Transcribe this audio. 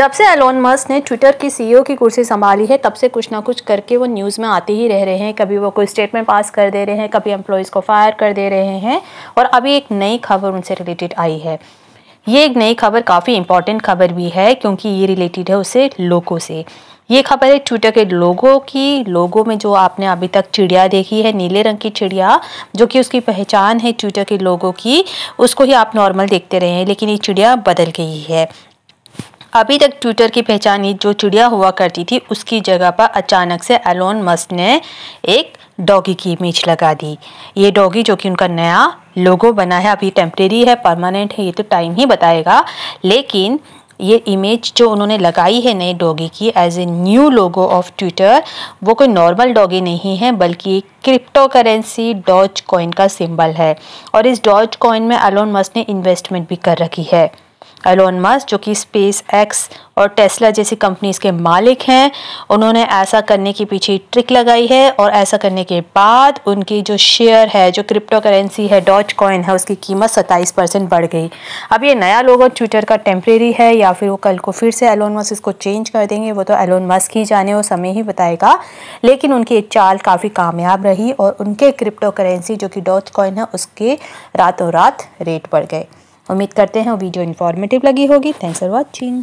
जब से Elon Musk ने ट्विटर की सीईओ e की कुर्सी संभाली है तब से कुछ ना कुछ करके वो न्यूज़ में आते ही रह रहे हैं कभी वो कोई स्टेटमेंट पास कर दे रहे हैं कभी एम्प्लॉयज़ को फायर कर दे रहे हैं और अभी एक नई खबर उनसे रिलेटेड आई है ये एक नई खबर काफ़ी इंपॉर्टेंट खबर भी है क्योंकि ये रिलेटेड है उसे लोगों से ये खबर है ट्विटर के लोगों की लोगों में जो आपने अभी तक चिड़िया देखी है नीले रंग की चिड़िया जो कि उसकी पहचान है ट्विटर के लोगों की उसको ही आप नॉर्मल देखते रहे हैं लेकिन ये चिड़िया बदल गई है अभी तक ट्विटर की पहचानी जो चिड़िया हुआ करती थी उसकी जगह पर अचानक से एलोन मस्क ने एक डॉगी की इमेज लगा दी ये डॉगी जो कि उनका नया लोगो बना है अभी टेम्प्रेरी है परमानेंट है ये तो टाइम ही बताएगा लेकिन ये इमेज जो उन्होंने लगाई है नए डॉगी की as a new logo of Twitter वो कोई नॉर्मल डॉगी नहीं है बल्कि क्रिप्टो करेंसी डॉज कॉइन का सिंबल है और इस डॉज कॉइन में अलोन मस्क ने इन्वेस्टमेंट भी कर रखी है एलोन मस्क जो कि स्पेस एक्स और टेस्ला जैसी कंपनीज के मालिक हैं उन्होंने ऐसा करने के पीछे ट्रिक लगाई है और ऐसा करने के बाद उनकी जो शेयर है जो क्रिप्टो करेंसी है डॉच कॉइन है उसकी कीमत 27 परसेंट बढ़ गई अब ये नया लोगो ट्विटर का टेम्प्रेरी है या फिर वो कल को फिर से एलोन मस्क इसको चेंज कर देंगे वो तो एलोन मस्क ही जाने और समय ही बताएगा लेकिन उनकी एक चाल काफ़ी कामयाब रही और उनके क्रिप्टो करेंसी जो कि डॉच कॉइन है उसके रातों रात रेट बढ़ गए उम्मीद करते हैं वीडियो इन्फॉर्मेटिव लगी होगी थैंक्स फॉर वॉचिंग